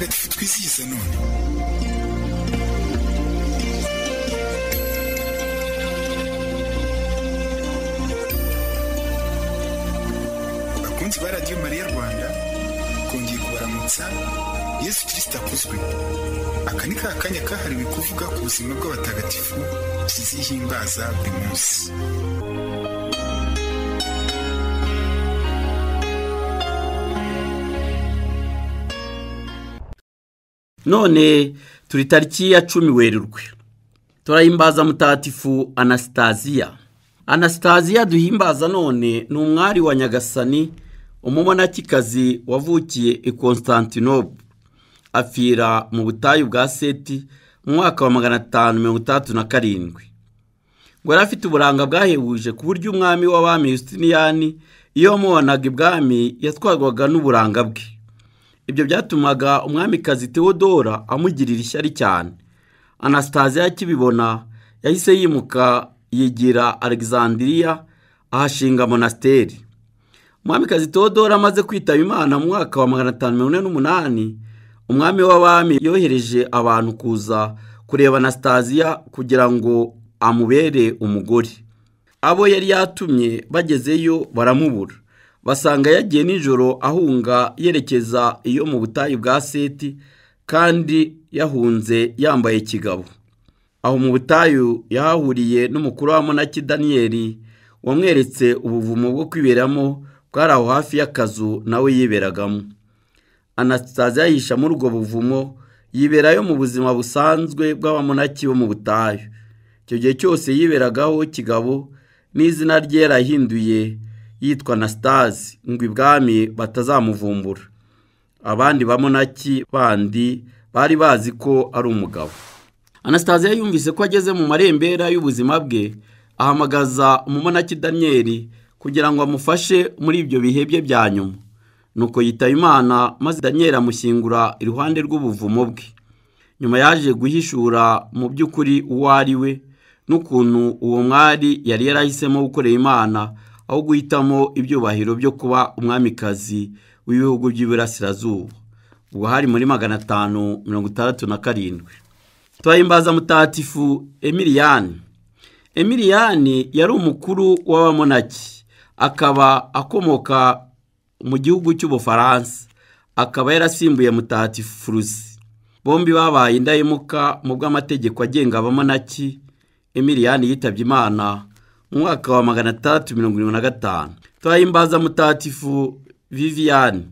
reka twizihize none bakunzi ba radiyo mariya rwanda kongeye kubaramutsa yesu kirisita akuzwe aka ni ka kanya kahariwe kuvuga ku buzima bw'abatagatifu tuzihimbaza buri munsi none turi tariki ya cumi werurwe turahimbaza mutatifu anasitaziya anasitaziya duhimbaza none ni umwari wa nyagasani umumonakikazi wavukiye i constantinople apfira mu butayu bwa seti mu mwaka wa magana atanu mirongo itandatu na karindwi ngo yari afite uburanga bwahebuje ku buryo umwami w'abami Yusiniyani iyo wamubonaga ibwami yatwarwaga n'uburanga bwe ibyo byatumaga umwamikazi Theodora amugirira ishyari cyane Anastasia kibibona yahise yimuka yigira alexandria ahashinga monasiteri umwamikazi teodora amaze kwitaba imana mu mwaka wa magana atanu mirongo ine n'umunani umwami w'abami yohereje abantu kuza kureba Anastasia kugira ngo amubere umugore abo yari yatumye bagezeyo baramubura basanga yagiye nijoro ahunga yerekeza iyo mu butayu bwa seti kandi yahunze yambaye ikigabo. aho mu butayu yahahuriye n'umukuru wa monaki daniyeli wamweretse ubuvumo bwo kwiberamo bwari aho hafi y'akazu nawe yiberagamo anasitazi yahisha muri ubwo buvumo yiberayo mu buzima busanzwe bw'abamonaki bo mu butayu icyo gihe cyose yiberagaho kigabo n'izina rye yarahinduye yitwa na sitazi ngo ibwami batazamuvumbura abandi bamonaki bandi bari bazi ko ari umugabo Anastasia yumvise ko ageze mu marembera y'ubuzima bwe ahamagaza umumonaki daniyeli kugira ngo amufashe muri ibyo bihe bye bya nyuma nuko yitaba imana maze daniyeli amushyingura iruhande rw'ubuvumo bwe nyuma yaje guhishura mu by'ukuri uwo ari we n'ukuntu uwo mwari yari yarahisemo gukorera imana aho guhitamo ibyubahiro byo kuba umwamikazi w'ibihugu by'iburasirazuba ubwo hari muri magana atanu mirongo itandatu na karindwi turahimbaza mutatifu emiriyani emiriyani yari umukuru w'abamonaki akaba akomoka mu gihugu cy'ubufaransa akaba yarasimbuye mutatifu furusi bombi babaye indahemuka mu bw'amategeko agenga abamonaki emiriyani yitabye imana mu wa magana atandatu mirongo irindwi na gatanu turahimbaza mutatifu viviyani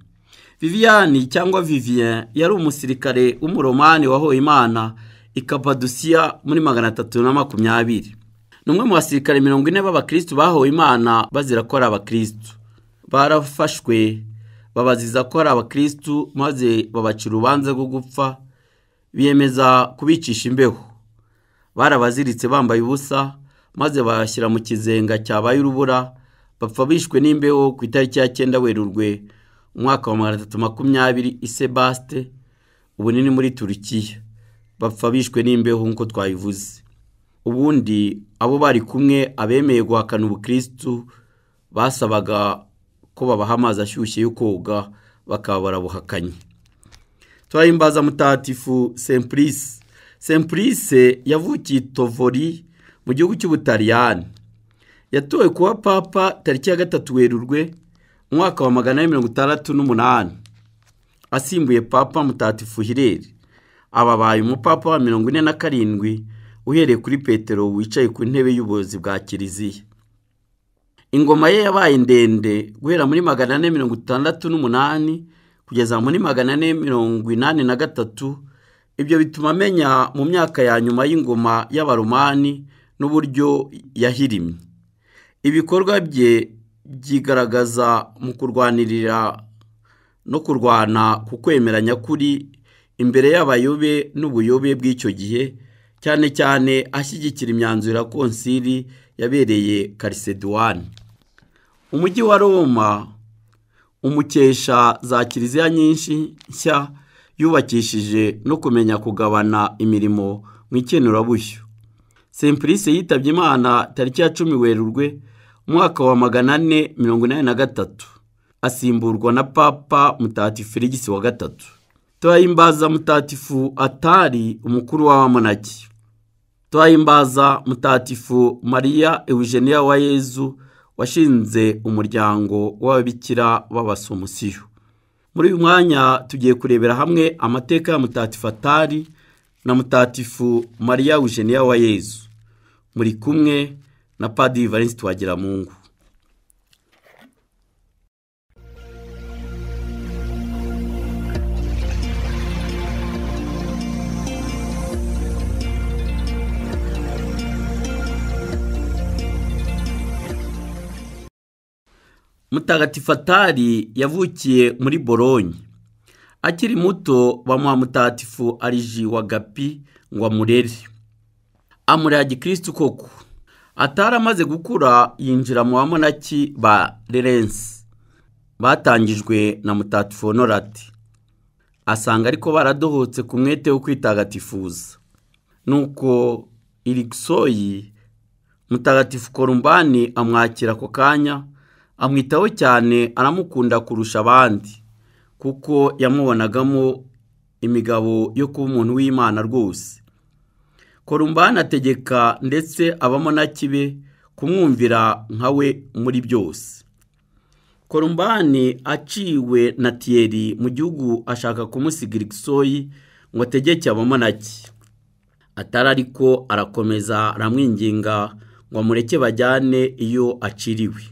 viviyani cyangwa viviyen yari umusirikare w'umuromani wahowe imana i kapadusiya muri magana atatu na makumyabiri ni umwe mu basirikare mirongo ine b'abakirisitu bahowe imana bazira ko ari abakirisitu barafashwe babaziza ko ari abakirisitu maze babacira urubanza rwo gupfa biyemeza kubicisha imbeho barabaziritse bambaye ubusa maze bayashyira mu kizenga cyabaye urubura bapfa bishwe n'imbeho ku itariki ya cyenda werurwe umwaka wa magana atatu makumyabiri i sebaste ubunini muri turukiya bapfa bishwe n'imbeho nk'uko twabivuze ubundi abo bari kumwe abemeye guhakana ubukirisitu basabaga ko babaha amazi ashyushye yo koga bakaba barabuhakanye turahimbaza mutagatifu sempulise sempulise yavukiye tovori mu gihugu cy'ubutaliyani yatowe kuba papa tariki ya gatatu werurwe umwaka wa magana ane mirongo itandatu n'umunani asimbuye papa mutatifu hireri ababaye umupapa wa mirongo ine na karindwi uhereye kuri petero wicaye ku ntebe y'ubuyobozi bwa kiliziya ingoma ye yabaye ndende guhera muri magana ane mirongo itandatu n'umunani kugeza muri magana ane mirongo inani na gatatu ibyo bituma amenya mu myaka ya nyuma y'ingoma y'abaromani n'uburyo yahirimye ibikorwa bye byigaragaza mu kurwanirira no kurwana ku kwemera nyakuri imbere y'abayobe n'ubuyobe bw'icyo gihe cyane cyane ashyigikira imyanzuro ya konsili yabereye kariseduwani umujyi wa roma umukesha za kiliziya nyinshi nshya yubakishije no kumenya kugabana imirimo mu ikenurabushyo simplice yitabye imana tariki ya cumi werurwe umwaka wa magana ane mirongo inani na gatatu asimburwa na papa mutatifu Felix wa gatatu tuhayimbaza mutatifu atari umukuru w'abamonaki tuhayimbaza mutatifu mariya eugenia wa yezu washinze umuryango w'ababikira b'abasomusiyo muri uyu mwanya tugiye kurebera hamwe amateka ya mutatifu atari na mutatifu mariya Eugenia wa yezu muri kumwe na padiri valensi twagiramungu mutagatifu atari yavukiye muri boronye akiri muto bamuha mutatifu ari wa gapi ngo amurere amurera gikirisitu koko atari amaze gukura yinjira mu bamonaki ba lerensi batangijwe na mutatifu honorati asanga ariko baradohotse ku mwete wo kwitagatifuza nuko irigisoyi mutagatifu korumbani amwakira ako kanya amwitaho cyane aramukunda kurusha abandi kuko yamubonagamo imigabo yo kuba umuntu w'imana rwose korumbani ategeka ndetse abamo na kibe kumwumvira nka we muri byose korumbani aciwe na tiyeri mu gihugu ashaka kumusigira igisoyi ngo ategeke abamanaki atari ariko arakomeza aramwinginga ngo amureke bajyane iyo aciriwe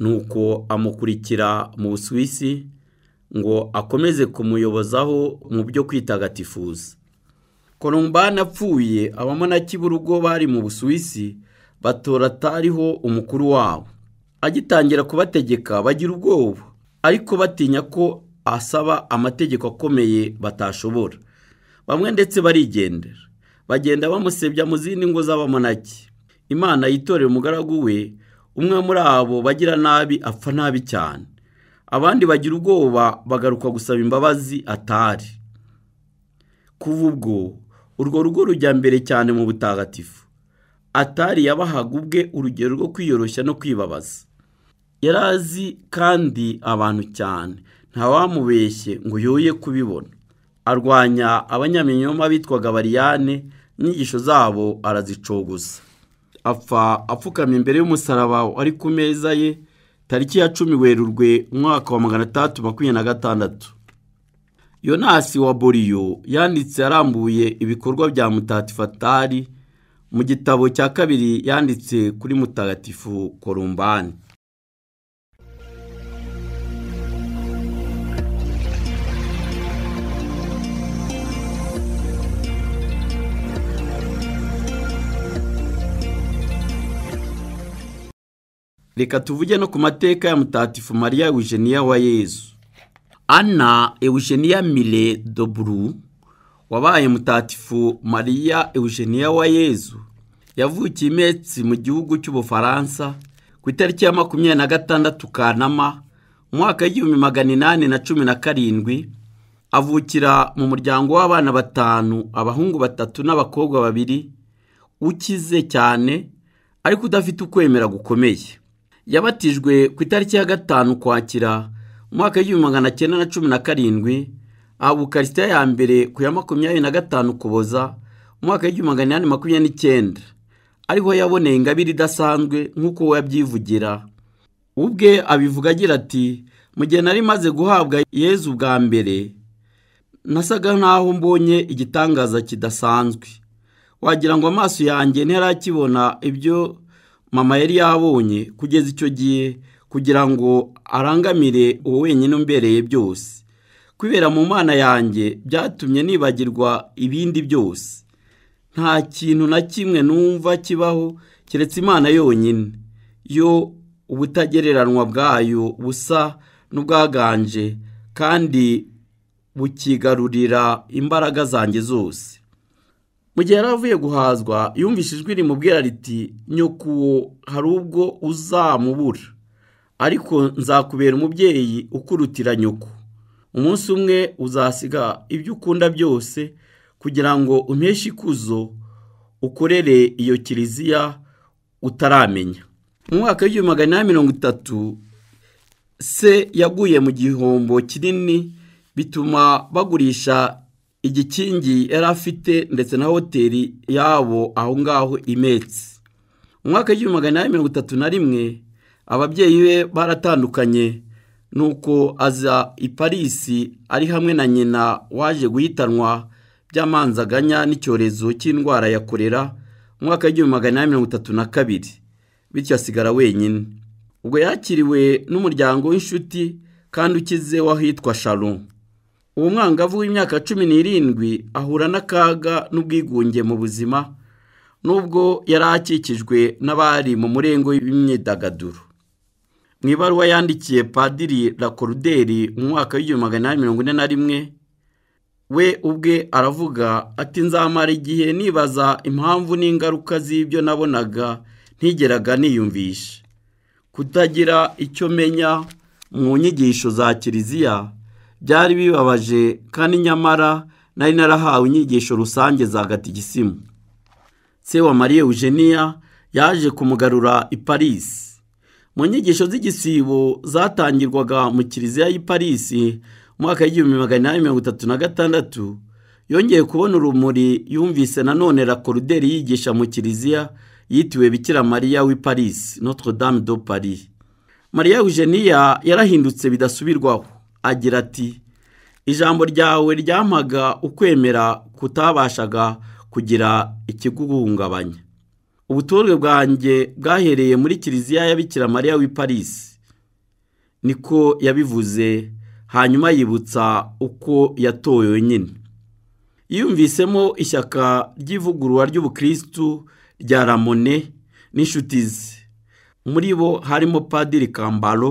nuko amukurikira mu busuwisi ngo akomeze kumuyobozaho mu byo kwitagatifuza columbani apfuye abamonaki b'urugo bari mu busuwisi batora atariho umukuru wabo agitangira kubategeka bagira ubwoba ariko batinya ko asaba amategeko akomeye batashobora bamwe ndetse barigendera bagenda bamusebya mu zindi ngo z’abamanaki imana yitorera umugaragu we umwe muri abo bagira nabi apfa nabi cyane abandi bagira ubwoba bagaruka gusaba imbabazi atari kuva ubwo urwo rugo rujya mbere cyane mu butagatifu atari yabahaga ubwe urugero rwo kwiyoroshya no kwibabaza yari azi kandi abantu cyane ntawamubeshye ngo yoye kubibona arwanya abanyaminyoma bitwaga bariyane inyigisho zabo arazicogoza. apfa apfukamye imbere y'umusaraba ari ku meza ye tariki ya cumi werurwe umwaka wa magana atatu makumyabiri na gatandatu yonasi wa boriyo yanditse arambuye ibikorwa bya mutatifatari mu gitabo cya kabiri yanditse kuri mutagatifu korumbani reka tuvuge no ku mateka ya mutatifu mariya eugenia wa yezu ana eugenia mire doburu wabaye mutatifu mariya eugenia wa yezu yavukiye iminsi mu gihugu cy'ubufaransa ku itariki ya makumyabiri na gatandatu kanama umwaka w'igihumbi magana inani na cumi na karindwi avukira mu muryango w'abana batanu abahungu batatu n'abakobwa babiri ukize cyane ariko udafite ukwemera gukomeye yabatijwe ku itariki ya gatanu kwakira umwaka w'igihumbi magana cyenda na cumi na karindwi ahabwa ukarisitiya ya mbere ku ya makumyabiri na gatanu kuboza umwaka w'igihumbi magana inani makumyabiri n'icyenda ariho yaboneye ingabire idasanzwe nk'uko we yabyivugira ubwe abivuga agira ati mu gihe nari maze guhabwa yezu bwa mbere nasaga nk'aho mbonye igitangaza kidasanzwe wagira ngo amaso yanjye akibona ibyo mama yari yabonye kugeza icyo gihe kugira ngo arangamire uwo wenyine umbereye byose Kubera mu mana yanjye byatumye nibagirwa ibindi byose nta kintu na kimwe numva kibaho keretse imana yonyine yo ubutagereranywa bwayo busa n'ubwaganje kandi bukigarurira imbaraga zanjye zose mu gihe yari avuye guhazwa yumvise ijwi rimubwira riti nyoko hari ubwo uzamubura ariko nzakubera umubyeyi ukurutira nyoko umunsi umwe uzasiga ibyo ukunda byose kugira ngo umpeshe ikuzo ukorere iyo kiliziya utaramenya mu mwaka w'igihumbi magana inani mirongo itatu se yaguye mu gihombo kinini bituma bagurisha igikingi yari afite ndetse na hoteli yabo aho ngaho imetse mu mwaka w'igihumbi magana inani mirongo itatu na rimwe ababyeyi be baratandukanye nuko aza i parisi ari hamwe na nyina waje guhitanwa by'amanzaganya n'icyorezo cy'indwara ya korera mu mwaka w'igihumbi magana inani mirongo itatu na kabiri bityo asigara wenyine ubwo yakiriwe n'umuryango w'inshuti kandi ukize w'ahitwa sharo uwo mwangavu w'imyaka cumi n'irindwi ahura n'akaga n'ubwigunge mu buzima nubwo yari akikijwe n'abari mu murengo w'imyidagaduro mu ibaruwa yandikiye padiri lakoruderi mu mwaka w'igihumbi magana inani mirongo ine na rimwe we ubwe aravuga ati nzamara igihe nibaza impamvu n'ingaruka z'ibyo nabonaga ntigeraga niyumvisha kutagira icyo menya mu nyigisho za kiliziya byari bibabaje kandi nyamara nari narahawe inyigisho rusange za gatigisimu se wa mariya eugenia yaje kumugarura i Paris mu nyigisho z'igisibo zatangirwaga mu kiliziya y'i Paris umwaka w'igihumbi magana inani mirongo itatu na gatandatu yongeye kubona urumuri yumvise nanone rakoruderi yigisha mu kiliziya yitiwe bikira mariya w'i Paris Notre Dame de Paris mariya eugenia yarahindutse bidasubirwaho agira ati ijambo ryawe ryamaga ukwemera kutabashaga kugira ikiguhungabanya ubutorwe bwanjye bwahereye muri kiliziya y'abikira mariya w'i paris niko yabivuze hanyuma yibutsa uko yatowe wenyine yumvisemo ishyaka ry'ivugurura ry’ubukristu rya ramone n'inshuti ze muri bo harimo padiri kambaro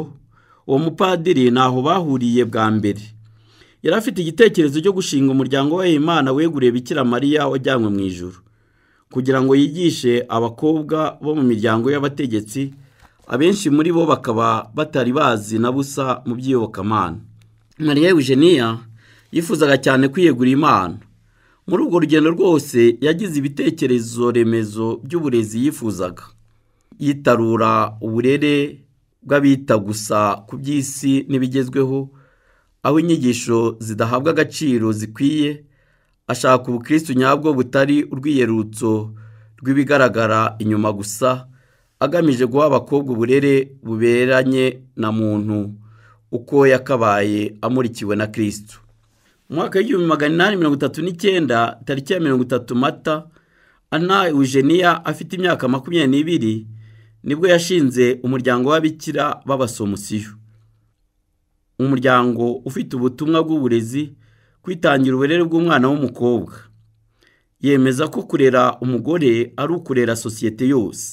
uwo mupadiri ntaho bahuriye bwa mbere yari afite igitekerezo cyo gushinga umuryango we imana weguriye bikira mariya wajyanywe mu ijuru kugira ngo yigishe abakobwa bo mu miryango y'abategetsi abenshi muri bo bakaba batari bazi na busa mu by'iyobokamana mariya eugenia yifuzaga cyane kwiyegura imana muri urwo rugendo rwose yagize ibitekerezo remezo by'uburezi yifuzaga yitarura uburere bw'abita gusa ku by'isi n'ibigezweho aho inyigisho zidahabwa agaciro zikwiye ashaka ubukristo nyabwo butari urwiyerutso rw'ibigaragara inyuma gusa agamije guha abakobwa uburere buberanye na muntu uko yakabaye amurikiwe na kirisito mu mwaka w'igihumbi magana inani mirongo itatu n'icyenda tariki ya mirongo itatu mata ana eugenia afite imyaka makumyabiri n'ibiri nibwo yashinze umuryango w'ababikira b'abasomusiyo umuryango ufite ubutumwa bw'uburezi kwitangira uburere bw'umwana w'umukobwa yemeza ko kurera umugore ari ukurera sosiyete yose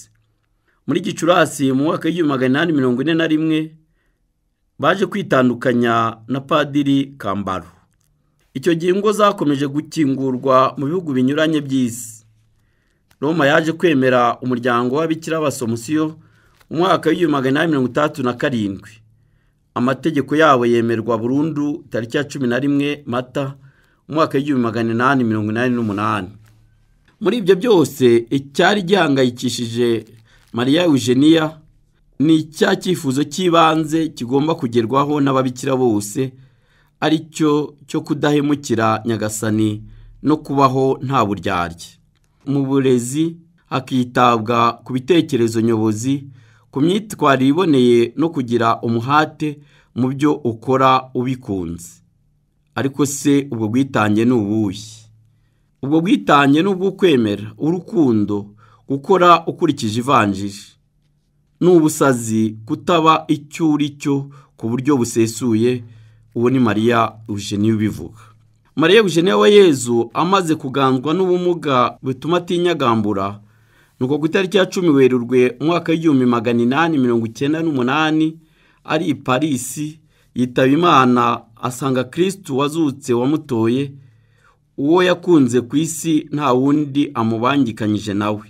muri gicurasi mu mwaka w'igihumbi magana inani mirongo ine na rimwe baje kwitandukanya na padiri kambaro icyo gihe ingo zakomeje gukingurwa mu bihugu binyuranye by'isi roma yaje kwemera umuryango w’abikira b'abasomusiyo umwaka mwaka w'igihumbi magana inani mirongo itandatu na karindwi amategeko yabo yemerwa burundu tariki ya cumi na rimwe mata umwaka w'igihumbi magana inani mirongo inani n'umunani muri ibyo byose icyari gihangayikishije mariya eugenia ni icya cyifuzo cy'ibanze kigomba kugerwaho n'ababikira bose ari cyo cyo kudahemukira nyagasani no kubaho nta buryarya mu burezi hakitabwa ku bitekerezo nyobozi ku myitwarire iboneye no kugira umuhate mu byo ukora ubikunze ariko se ubwo bwitange ni ubuhe ubwo bwitange ni ubw'ukwemera urukundo gukora ukurikije ivanjiri ni ubusazi kutaba icyo uri cyo ku buryo busesuye uwo ni mariya uje niwe ubivuga mariya eugene wa yezu amaze kuganzwa n'ubumuga bituma atinyagambura ni uko ku itariki ya cumi werurwe umwaka w'igihumbi magana inani mirongo icyenda n'umunani ari i parisi yitaba imana asanga kirisitu wazutse wamutoye uwo yakunze ku isi nta wundi amubangikanyije nawe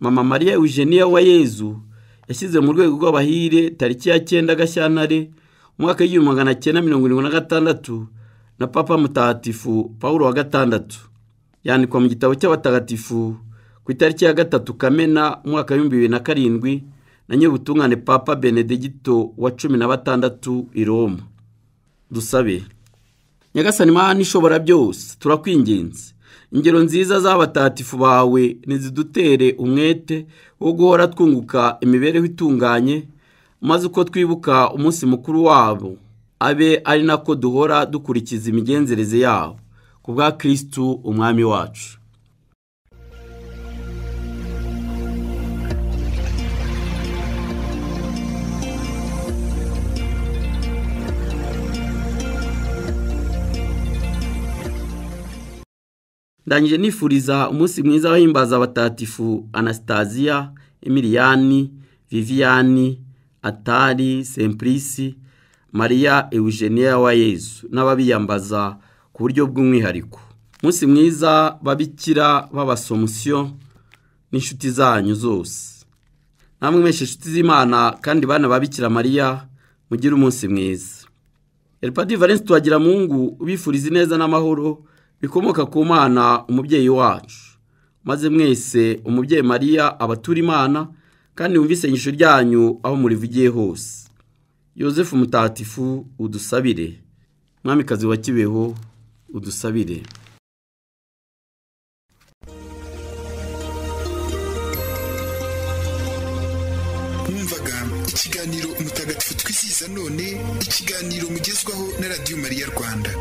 mama mariya eugenia wa yezu yashyize mu rwego rw'abahire tariki ya cyenda gashyantare umwaka w'igihumbi magana cyenda mirongo irindwi na gatandatu na papa mutagatifu paul wa gatandatu yandikwa mu gitabo cy'abatagatifu ku itariki ya gatatu kamena umwaka w'ibihumbi bibiri na karindwi na nyir'ubutungane papa benedegito wa cumi na batandatu i roma dusabe nyagasani mana ishobora byose turakwinginze. ingero nziza zabatatifu bawe ntizidutere umwete wo guhora twunguka imibereho itunganye maze uko twibuka umunsi mukuru wabo abe ari nako duhora dukurikiza imigenzereze yabo ku bwa kirisitu umwami wacu ndangije nifuriza umunsi mwiza wahimbaza abatatifu anasitaziya emiriyani viviyani atari sempurisi Maria eugenia wa wayezu n'ababiyambaza ku buryo bw'umwihariko umunsi mwiza babikira b'abasomusiyo n'inshuti zanyu zose namwe mwese inshuti z'imana kandi bana babikira mariya mugire umunsi mwiza eripadi valensi tuhagira mungu ubifuriza ineza n'amahoro bikomoka ku mwana umubyeyi wacu maze mwese umubyeyi mariya abatura imana kandi wumve isengesho ryanyu aho murivugiye hose yosefu mutatifu udusabire mwamikazi wa kibeho udusabire mwumvaga ikiganiro mutagatifu twisiza none ikiganiro mugezwaho na radiyo mariya rwanda